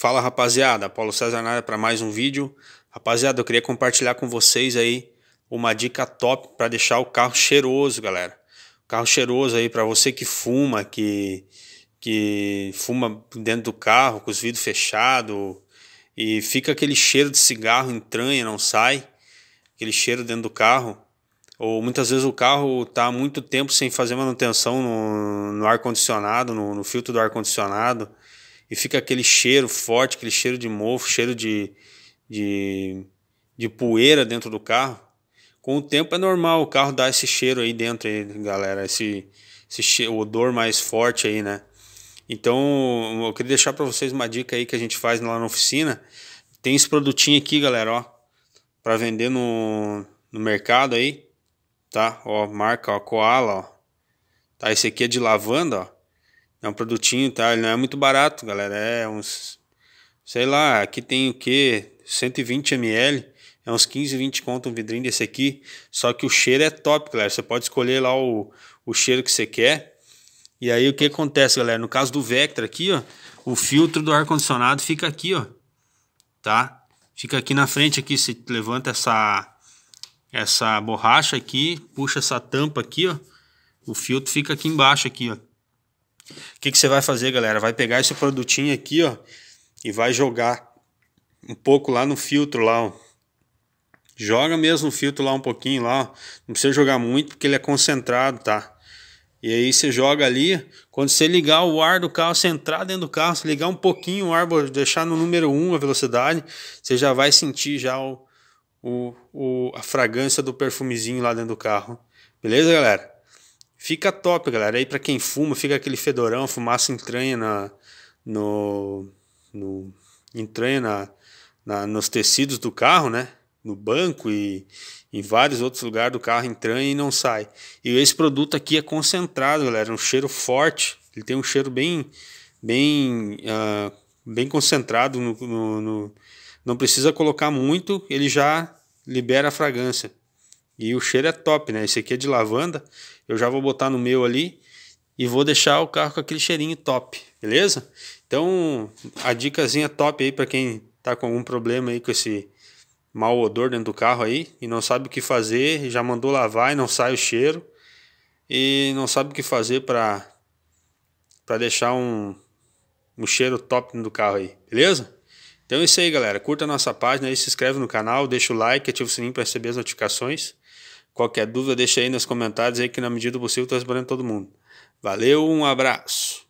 Fala rapaziada, Paulo César Nara para mais um vídeo. Rapaziada, eu queria compartilhar com vocês aí uma dica top para deixar o carro cheiroso, galera. O carro cheiroso aí para você que fuma, que que fuma dentro do carro com os vidros fechados e fica aquele cheiro de cigarro entranha, não sai, aquele cheiro dentro do carro. Ou muitas vezes o carro está muito tempo sem fazer manutenção no, no ar condicionado, no, no filtro do ar condicionado e fica aquele cheiro forte, aquele cheiro de mofo, cheiro de, de, de poeira dentro do carro. Com o tempo é normal o carro dar esse cheiro aí dentro, aí, galera, esse, esse cheiro, odor mais forte aí, né? Então, eu queria deixar para vocês uma dica aí que a gente faz lá na oficina. Tem esse produtinho aqui, galera, ó, para vender no, no mercado aí, tá? Ó, marca, ó, Koala, ó. Tá, esse aqui é de lavanda, ó é um produtinho, tá? Ele não é muito barato, galera. É uns. Sei lá, aqui tem o quê? 120 ml. É uns 15, 20 conto um vidrinho desse aqui. Só que o cheiro é top, galera. Você pode escolher lá o, o cheiro que você quer. E aí o que acontece, galera? No caso do Vectra aqui, ó. O filtro do ar-condicionado fica aqui, ó. Tá? Fica aqui na frente aqui. Você levanta essa, essa borracha aqui. Puxa essa tampa aqui, ó. O filtro fica aqui embaixo aqui, ó. O que, que você vai fazer, galera? Vai pegar esse produtinho aqui, ó, e vai jogar um pouco lá no filtro lá, ó. Joga mesmo o filtro lá um pouquinho lá, ó. Não precisa jogar muito porque ele é concentrado, tá? E aí você joga ali, quando você ligar o ar do carro, você entrar dentro do carro, você ligar um pouquinho o ar, deixar no número 1 a velocidade, você já vai sentir já o, o, o, a fragrância do perfumezinho lá dentro do carro. Beleza, galera? Fica top, galera. Aí para quem fuma, fica aquele fedorão, fumaça entranha na no, no entranha na, na, nos tecidos do carro, né? No banco e em vários outros lugares do carro entranha e não sai. E esse produto aqui é concentrado, galera, um cheiro forte. Ele tem um cheiro bem bem uh, bem concentrado no, no, no não precisa colocar muito, ele já libera a fragrância. E o cheiro é top, né? Esse aqui é de lavanda. Eu já vou botar no meu ali e vou deixar o carro com aquele cheirinho top, beleza? Então, a dicasinha top aí para quem tá com algum problema aí com esse mau odor dentro do carro aí e não sabe o que fazer, já mandou lavar e não sai o cheiro e não sabe o que fazer para para deixar um um cheiro top dentro do carro aí, beleza? Então é isso aí, galera. Curta a nossa página aí, se inscreve no canal, deixa o like, ativa o sininho para receber as notificações. Qualquer dúvida, deixa aí nos comentários aí que na medida do possível estou respondendo todo mundo. Valeu, um abraço.